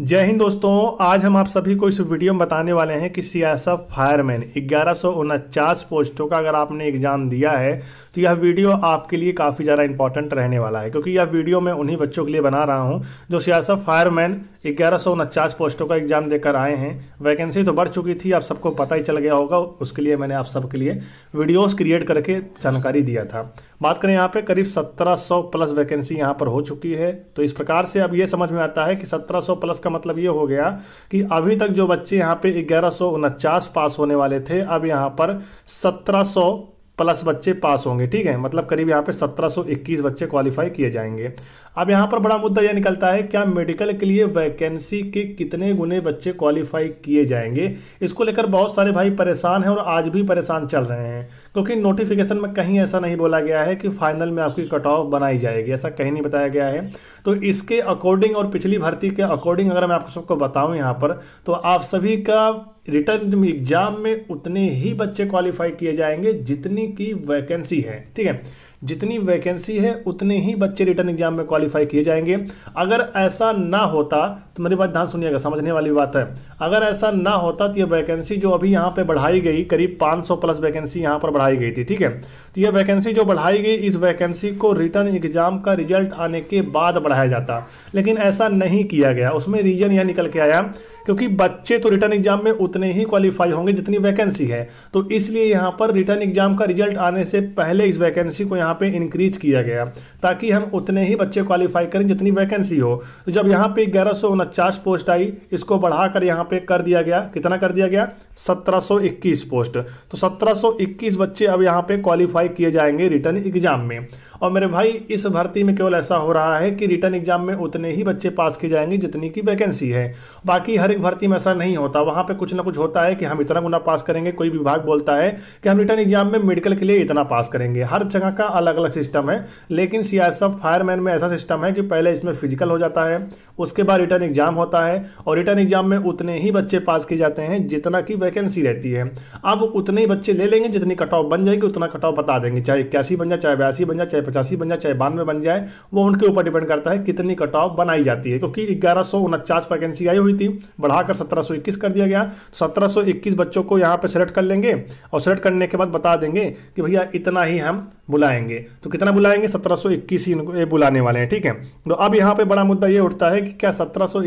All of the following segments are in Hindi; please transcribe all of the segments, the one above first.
जय हिंद दोस्तों आज हम आप सभी को इस वीडियो में बताने वाले हैं कि एफ फायरमैन ग्यारह पोस्टों का अगर आपने एग्ज़ाम दिया है तो यह वीडियो आपके लिए काफ़ी ज़्यादा इंपॉर्टेंट रहने वाला है क्योंकि यह वीडियो मैं उन्हीं बच्चों के लिए बना रहा हूं जो एफ फायरमैन ग्यारह पोस्टों का एग्ज़ाम देकर आए हैं वैकेंसी तो बढ़ चुकी थी आप सबको पता ही चल गया होगा उसके लिए मैंने आप सबके लिए वीडियोज़ क्रिएट करके जानकारी दिया था बात करें यहाँ पे करीब 1700 प्लस वैकेंसी यहाँ पर हो चुकी है तो इस प्रकार से अब ये समझ में आता है कि 1700 प्लस का मतलब ये हो गया कि अभी तक जो बच्चे यहाँ पे ग्यारह पास होने वाले थे अब यहाँ पर सत्रह प्लस बच्चे पास होंगे ठीक है मतलब करीब यहाँ पे 1721 बच्चे क्वालिफाई किए जाएंगे अब यहाँ पर बड़ा मुद्दा यह निकलता है क्या मेडिकल के लिए वैकेंसी के कितने गुने बच्चे क्वालिफाई किए जाएंगे इसको लेकर बहुत सारे भाई परेशान हैं और आज भी परेशान चल रहे हैं क्योंकि नोटिफिकेशन में कहीं ऐसा नहीं बोला गया है कि फाइनल में आपकी कट ऑफ बनाई जाएगी ऐसा कहीं नहीं बताया गया है तो इसके अकॉर्डिंग और पिछली भर्ती के अकॉर्डिंग अगर मैं आप सबको बताऊँ यहाँ पर तो आप सभी का रिटर्न एग्जाम में उतने ही बच्चे क्वालिफाई किए जाएंगे जितनी की वैकेंसी है ठीक है जितनी वैकेंसी है उतने ही बच्चे रिटर्न एग्जाम में क्वालिफाई किए जाएंगे अगर ऐसा ना होता तो मेरी बात ध्यान सुनिएगा समझने वाली बात है अगर ऐसा ना होता तो ये वैकेंसी जो अभी यहाँ पर बढ़ाई गई करीब 500 प्लस वैकेंसी यहाँ पर बढ़ाई गई थी ठीक है तो ये वैकेंसी जो बढ़ाई गई इस वैकेंसी को रिटर्न एग्जाम का रिजल्ट आने के बाद बढ़ाया जाता लेकिन ऐसा नहीं किया गया उसमें रीजन यह निकल के आया क्योंकि बच्चे तो रिटर्न एग्जाम में उतने ही क्वालिफाई होंगे जितनी वैकेंसी है तो इसलिए यहाँ पर रिटर्न एग्जाम का रिजल्ट आने से पहले इस वैकेंसी को यहाँ यहाँ पे इंक्रीज किया गया ताकि हम उतने ही बच्चे क्वालिफाई करें जितनी वैकेंसी हो तो जब यहाँ पे ग्यारह सौ उनचास पोस्ट आई इसको बढ़ाकर यहाँ पे कर दिया गया कितना कर दिया गया सत्रह पोस्ट तो सत्रह बच्चे अब यहाँ पे क्वालिफाई किए जाएंगे रिटर्न एग्जाम में और मेरे भाई इस भर्ती में केवल ऐसा हो रहा है कि रिटर्न एग्जाम में उतने ही बच्चे पास किए जाएंगे जितनी की वैकेंसी है बाकी हर एक भर्ती में ऐसा नहीं होता वहाँ पर कुछ ना कुछ होता है कि हम इतना गुना पास करेंगे कोई विभाग बोलता है कि हम रिटर्न एग्जाम में मेडिकल के लिए इतना पास करेंगे हर जगह का अलग अलग सिस्टम है लेकिन सियासत फायरमैन में ऐसा सिस्टम है कि पहले इसमें फिजिकल हो जाता है उसके बाद रिटर्न एग्जाम होता है और रिटर्न एग्जाम में उतने ही बच्चे पास किए जाते हैं जितना की वैकेंसी रहती है अब उतने ही बच्चे ले लेंगे जितनी कट ऑफ बन जाएगी उतना कट ऑफ बता देंगे चाहे इक्यासी बन जाए चाहे बयासी बन जाए चाहे पचासी बन जाए चाहे बानवे बन जाए वो उनके ऊपर डिपेंड करता है कितनी कट ऑफ बनाई जाती है क्योंकि ग्यारह सौ उनचास वैकेंसी आई हुई थी बढ़ाकर सत्रह सौ इक्कीस कर दिया गया सत्रह सौ इक्कीस बच्चों को यहाँ पर सेलेक्ट कर लेंगे और सेलेक्ट करने के बाद बता देंगे कि भैया इतना ही हम बुलाएंगे बुलाएंगे तो कितना बुलाएंगे 1721 ही बुलाने वाले हैं ठीक है तो अब यहाँ पे बड़ा मुद्दा ये उठता है कि क्या सत्रह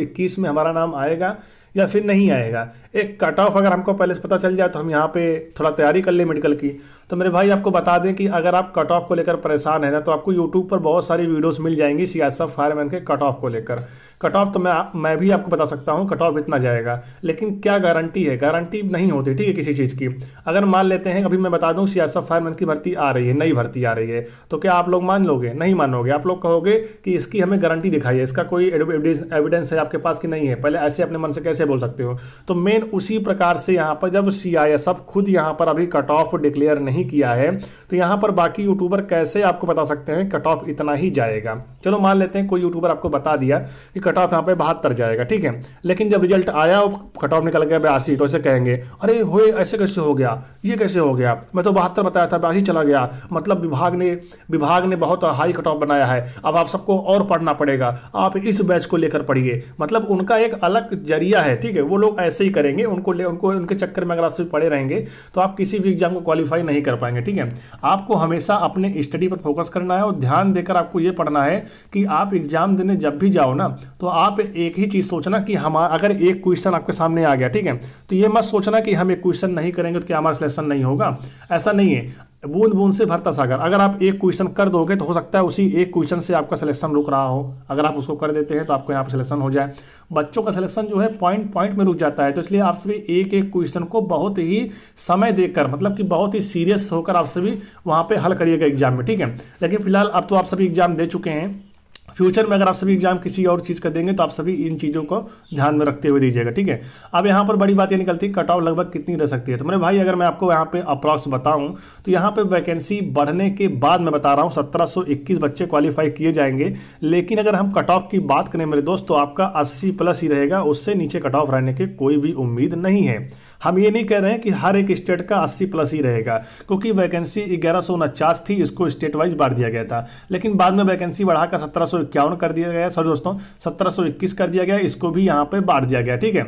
में हमारा नाम आएगा या फिर नहीं हम्म। आएगा एक कट ऑफ अगर हमको पहले से पता चल जाए तो हम यहाँ पे थोड़ा तैयारी कर लें मेडिकल की तो मेरे भाई आपको बता दें कि अगर आप कट ऑफ को लेकर परेशान हैं ना तो आपको यूट्यूब पर बहुत सारी वीडियोस मिल जाएंगी सियासत फायरमैन के कट ऑफ को लेकर कट ऑफ तो मैं मैं भी आपको बता सकता हूँ कट ऑफ इतना जाएगा लेकिन क्या गारंटी है गारंटी नहीं होती ठीक है किसी चीज़ की अगर मान लेते हैं अभी मैं बता दूँ सियासत फायरमैन की भर्ती आ रही है नई भर्ती आ रही है तो क्या आप लोग मान लोगे नहीं मानोगे आप लोग कहोगे कि इसकी हमें गारंटी दिखाई है इसका कोई एविडेंस है आपके पास कि नहीं है पहले ऐसे अपने मन से कैसे ऐसे बोल सकते हो तो मेन उसी प्रकार से यहाँ पर जब सी आई एस एफ खुद यहाँ पर अभी कट ऑफ डिक्लेयर नहीं किया है तो यहाँ पर बाकी यूट्यूबर कैसे आपको बता सकते हैं कट ऑफ इतना ही जाएगा चलो मान लेते हैं कोई यूट्यूबर आपको बता दिया कि कट ऑफ यहाँ पर बहत्तर जाएगा ठीक है लेकिन जब रिजल्ट आया कट ऑफ निकल गया बयासी तो ऐसे कहेंगे अरे हो ऐसे कैसे हो गया ये कैसे हो गया मैं तो बहत्तर बताया था बयासी चला गया मतलब विभाग ने विभाग ने बहुत हाई कट ऑफ बनाया है अब आप सबको और पढ़ना पड़ेगा आप इस बैच को लेकर पढ़िए मतलब उनका एक अलग जरिया है है ठीक है वो लोग ऐसे ही करेंगे उनको ले उनको उनके चक्कर में अगर आप सिर्फ पड़े रहेंगे तो आप किसी भी एग्जाम को क्वालिफाई नहीं कर पाएंगे ठीक है आपको हमेशा अपने स्टडी पर फोकस करना है और ध्यान देकर आपको ये पढ़ना है कि आप एग्जाम देने जब भी जाओ ना तो आप एक ही चीज़ सोचना कि हम अगर एक क्वेश्चन आपके सामने आ गया ठीक है तो ये मत सोचना कि हम एक क्वेश्चन नहीं करेंगे तो क्या हमारा सिलेक्शन नहीं होगा ऐसा नहीं है बूंद बूंद से भरता सागर अगर आप एक क्वेश्चन कर दोगे तो हो सकता है उसी एक क्वेश्चन से आपका सिलेक्शन रुक रहा हो अगर आप उसको कर देते हैं तो आपको यहाँ पर सिलेक्शन हो जाए बच्चों का सिलेक्शन जो है पॉइंट पॉइंट में रुक जाता है तो इसलिए आप सभी एक एक क्वेश्चन को बहुत ही समय देकर मतलब कि बहुत ही सीरियस होकर आप सभी वहाँ पर हल करिएगा एग्जाम में ठीक है लेकिन फिलहाल अब तो आप सभी एग्जाम दे चुके हैं फ्यूचर में अगर आप सभी एग्जाम किसी और चीज़ का देंगे तो आप सभी इन चीज़ों को ध्यान में रखते हुए दीजिएगा ठीक है अब यहाँ पर बड़ी बात ये निकलती है कट ऑफ लगभग कितनी रह सकती है तो मेरे भाई अगर मैं आपको यहाँ पे अप्रॉक्स बताऊँ तो यहाँ पे वैकेंसी बढ़ने के बाद मैं बता रहा हूँ सत्रह बच्चे क्वालिफाई किए जाएंगे लेकिन अगर हम कट ऑफ की बात करें मेरे दोस्त तो आपका अस्सी प्लस ही रहेगा उससे नीचे कट ऑफ रहने की कोई भी उम्मीद नहीं है हम ये नहीं कह रहे हैं कि हर एक स्टेट का अस्सी प्लस ही रहेगा क्योंकि वैकेंसी ग्यारह थी इसको स्टेट वाइज बांट दिया गया था लेकिन बाद में वैकेंसी बढ़ाकर सत्रह इक्यावन कर दिया गया सॉरी दोस्तों सत्रह कर दिया गया इसको भी यहाँ पर बांट दिया गया ठीक है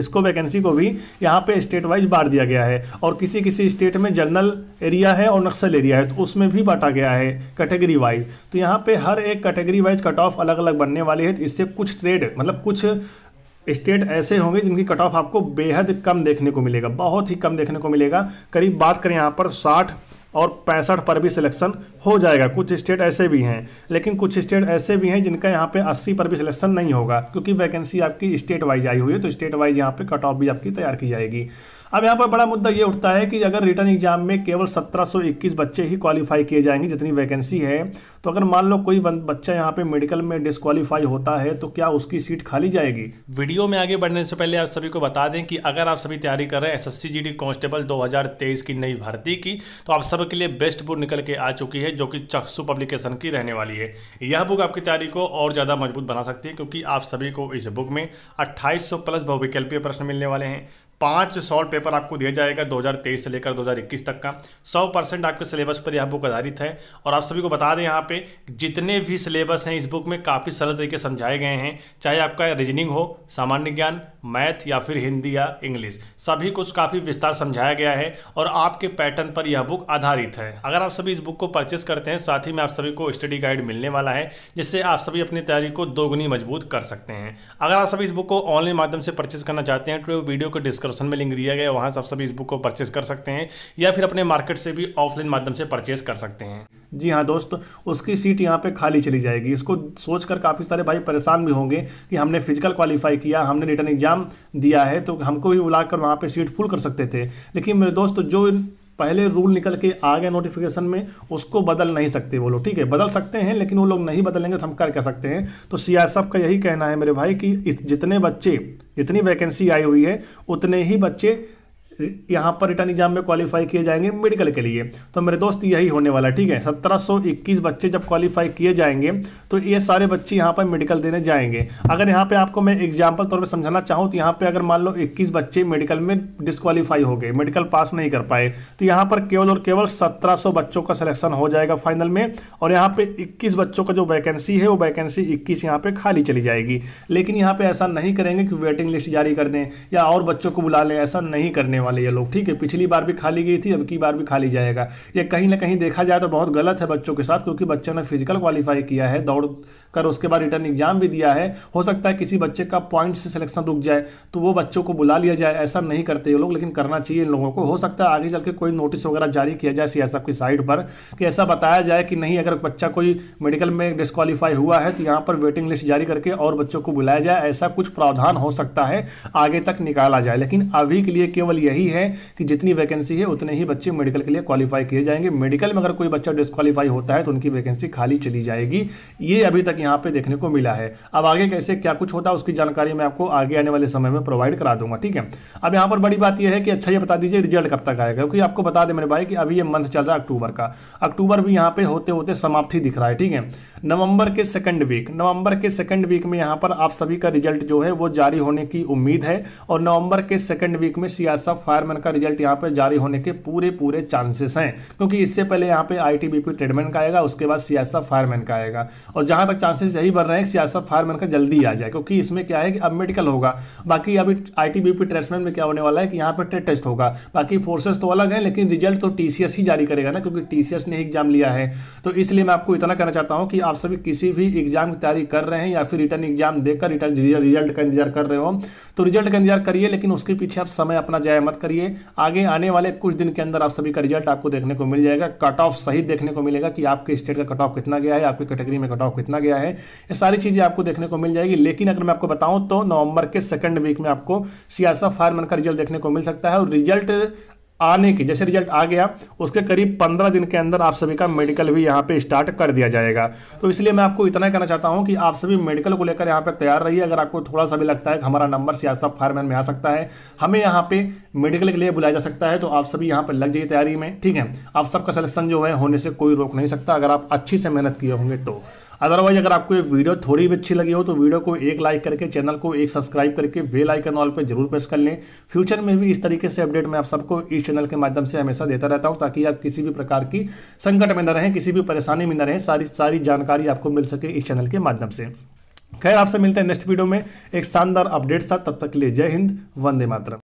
इसको वैकेंसी को भी यहाँ पे स्टेट वाइज बांट दिया गया है और किसी किसी स्टेट में जनरल एरिया है और नक्सल एरिया है तो उसमें भी बांटा गया है कैटेगरी वाइज तो यहाँ पे हर एक कैटेगरी वाइज कट ऑफ अलग अलग बनने वाले हैं तो इससे कुछ ट्रेड मतलब कुछ स्टेट ऐसे होंगे जिनकी कट ऑफ आपको बेहद कम देखने को मिलेगा बहुत ही कम देखने को मिलेगा करीब बात करें यहाँ पर साठ और पैंसठ पर भी सिलेक्शन हो जाएगा कुछ स्टेट ऐसे भी हैं लेकिन कुछ स्टेट ऐसे भी हैं जिनका यहाँ पे 80 पर भी सिलेक्शन नहीं होगा क्योंकि वैकेंसी आपकी स्टेट वाइज आई हुई है तो स्टेट वाइज यहाँ पे कट ऑफ भी आपकी तैयार की जाएगी अब यहाँ पर बड़ा मुद्दा ये उठता है कि अगर रिटर्न एग्जाम में केवल 1721 बच्चे ही क्वालिफाई किए जाएंगे जितनी वैकेंसी है तो अगर मान लो कोई बच्चा यहाँ पे मेडिकल में डिसक्वालीफाई होता है तो क्या उसकी सीट खाली जाएगी वीडियो में आगे बढ़ने से पहले आप सभी को बता दें कि अगर आप सभी तैयारी कर रहे हैं एस एस कांस्टेबल दो की नई भर्ती की तो आप सबके लिए बेस्ट बुक निकल के आ चुकी है जो कि चक्सू पब्लिकेशन की रहने वाली है यह बुक आपकी तैयारी को और ज़्यादा मजबूत बना सकती है क्योंकि आप सभी को इस बुक में अट्ठाईस प्लस बहुविकल्पीय प्रश्न मिलने वाले हैं पाँच सॉल्व पेपर आपको दिया जाएगा 2023 से लेकर 2021 तक का 100 परसेंट आपके सिलेबस पर यह बुक आधारित है और आप सभी को बता दें यहाँ पे जितने भी सिलेबस हैं इस बुक में काफ़ी सरल तरीके समझाए गए हैं चाहे आपका रीजनिंग हो सामान्य ज्ञान मैथ या फिर हिंदी या इंग्लिश सभी कुछ काफ़ी विस्तार समझाया गया है और आपके पैटर्न पर यह बुक आधारित है अगर आप सभी इस बुक को परचेस करते हैं साथ ही में आप सभी को स्टडी गाइड मिलने वाला है जिससे आप सभी अपनी तैयारी को दोगुनी मजबूत कर सकते हैं अगर आप सभी इस बुक को ऑनलाइन माध्यम से परचेस करना चाहते हैं तो वीडियो को डिस्कस डिस्क्रिप्शन में लिंक दिया गया वहाँ से आप सभी इस बुक को परचेस कर सकते हैं या फिर अपने मार्केट से भी ऑफलाइन माध्यम से परचेस कर सकते हैं जी हाँ दोस्त उसकी सीट यहाँ पे खाली चली जाएगी इसको सोच कर काफ़ी सारे भाई परेशान भी होंगे कि हमने फिजिकल क्वालिफाई किया हमने रिटर्न एग्जाम दिया है तो हमको भी बुलाकर वहाँ पर सीट फुल कर सकते थे लेकिन मेरे दोस्त जो पहले रूल निकल के आ गए नोटिफिकेशन में उसको बदल नहीं सकते वो लोग ठीक है बदल सकते हैं लेकिन वो लोग नहीं बदलेंगे तो हम कर क्या सकते हैं तो सियासत का यही कहना है मेरे भाई कि जितने बच्चे जितनी वैकेंसी आई हुई है उतने ही बच्चे यहाँ पर रिटर्न एग्जाम में क्वालिफाई किए जाएंगे मेडिकल के लिए तो मेरे दोस्त यही होने वाला है ठीक है 1721 बच्चे जब क्वालिफाई किए जाएंगे तो ये सारे बच्चे यहाँ पर मेडिकल देने जाएंगे अगर यहाँ पे आपको मैं एग्जाम्पल तौर पर समझाना चाहूँ तो यहाँ पे अगर मान लो 21 बच्चे मेडिकल में डिसक्वालीफाई हो गए मेडिकल पास नहीं कर पाए तो यहाँ पर केवल और केवल सत्रह बच्चों का सिलेक्शन हो जाएगा फाइनल में और यहाँ पर इक्कीस बच्चों का जो वैकेंसी है वो वैकेंसी इक्कीस यहाँ पर खाली चली जाएगी लेकिन यहाँ पर ऐसा नहीं करेंगे कि वेटिंग लिस्ट जारी कर दें या और बच्चों को बुला लें ऐसा नहीं करने वाले ये लोग ठीक है पिछली बार भी खाली गई थी अब की बार भी खाली जाएगा ये कहीं ना कहीं देखा जाए तो बहुत गलत है बच्चों के साथ क्योंकि बच्चों ने फिजिकल क्वालिफाई किया है दौड़ कर उसके बाद रिटर्न एग्जाम भी दिया है हो सकता है किसी बच्चे का पॉइंट से सिलेक्शन रुक जाए तो वो बच्चों को बुला लिया जाए ऐसा नहीं करते ये लोग लेकिन करना चाहिए इन लोगों को हो सकता है आगे चल के कोई नोटिस वगैरह जारी किया जाए सीएसएफ की साइड पर कि ऐसा बताया जाए कि नहीं अगर बच्चा कोई मेडिकल में डिस्कालीफाई हुआ है तो यहाँ पर वेटिंग लिस्ट जारी करके और बच्चों को बुलाया जाए ऐसा कुछ प्रावधान हो सकता है आगे तक निकाला जाए लेकिन अभी के लिए केवल यही है कि जितनी वैकेंसी है उतने ही बच्चे मेडिकल के लिए क्वालिफाई किए जाएंगे मेडिकल में अगर कोई बच्चा डिस्कालीफाई होता है तो उनकी वैकेंसी खाली चली जाएगी ये अभी तक यहाँ पे देखने को मिला है अब आगे कैसे क्या कुछ होता है उसकी जानकारी मैं आपको आगे आने वाले समय में प्रोवाइड करा दूंगा ठीक है अब यहाँ पर बड़ी बात यह है कि अच्छा ये बता दीजिए रिजल्ट कब तक आएगा क्योंकि आपको बता दें मेरे भाई कि अभी ये मंथ चल रहा है अक्टूबर का अक्टूबर भी यहाँ पे होते होते समाप्ति दिख रहा है ठीक है नवंबर के सेकंड वीक नवंबर के सेकंड वीक में यहाँ पर आप सभी का रिजल्ट जो है वो जारी होने की उम्मीद है और नवंबर के सेकंड वीक में सियासा फायरमैन का रिजल्ट यहाँ पर जारी होने के पूरे पूरे चांसेस हैं क्योंकि इससे पहले यहाँ पे आई ट्रेडमैन का आएगा उसके बाद सियासा फायरमैन का आएगा और जहाँ तक चांसेस यही बढ़ रहे हैं कि सियासत फार्मन का जल्दी आ जाए क्योंकि इसमें क्या है कि अब मेडिकल होगा बाकी अभी आई टी बी में क्या होने वाला है कि यहाँ पर टेट टेस्ट होगा बाकी फोर्सेस तो अलग है लेकिन रिजल्ट तो टी ही जारी करेगा ना क्योंकि टी ने एग्जाम लिया है तो इसलिए मैं आपको इतना कहना चाहता हूँ कि आप सभी किसी भी एग्जाम की तैयारी कर रहे हैं या फिर रिटर्न एग्जाम देकर रिटर्न रिजल्ट का इंतजार कर रहे हो तो रिजल्ट का इंतजार करिए लेकिन उसके पीछे आप समय अपना जाया मत करिए आगे आने वाले कुछ दिन के अंदर आप सभी का रिजल्ट आपको देखने को मिल जाएगा कट ऑफ सही देखने को मिलेगा कि आपके स्टेट का कट ऑफ कितना गया है आपकी कैटेगरी में कट ऑफ कितना गया है है ये सारी चीज़ें आपको देखने को मिल जाएगी लेकिन अगर मैं आपको बताऊं तो नवंबर के सेकंड वीक में आपको सियासा फायरमैन का रिजल्ट देखने को मिल सकता है और रिजल्ट आने के जैसे रिजल्ट आ गया उसके करीब पंद्रह दिन के अंदर आप सभी का मेडिकल भी यहाँ पे स्टार्ट कर दिया जाएगा तो इसलिए मैं आपको इतना कहना चाहता हूँ कि आप सभी मेडिकल को लेकर यहाँ पे तैयार रहिए अगर आपको थोड़ा सा भी लगता है कि हमारा नंबर सियासत फायरमैन में आ सकता है हमें यहाँ पे मेडिकल के लिए बुलाया जा सकता है तो आप सभी यहाँ पर लग जाइए तैयारी में ठीक है आप सबका सिलेक्शन जो है होने से कोई रोक नहीं सकता अगर आप अच्छी से मेहनत किए होंगे तो अदरवाइज अगर आपको ये वीडियो थोड़ी भी अच्छी लगी हो तो वीडियो को एक लाइक करके चैनल को एक सब्सक्राइब करके बेल आइकन ऑल पर जरूर प्रेस कर लें फ्यूचर में भी इस तरीके से अपडेट मैं आप सबको इस चैनल के माध्यम से हमेशा देता रहता हूँ ताकि आप किसी भी प्रकार की संकट में न रहें किसी भी परेशानी में न रहें सारी सारी जानकारी आपको मिल सके इस चैनल के माध्यम से खैर आपसे मिलते हैं नेक्स्ट वीडियो में एक शानदार अपडेट था तब तक के लिए जय हिंद वंदे मातरम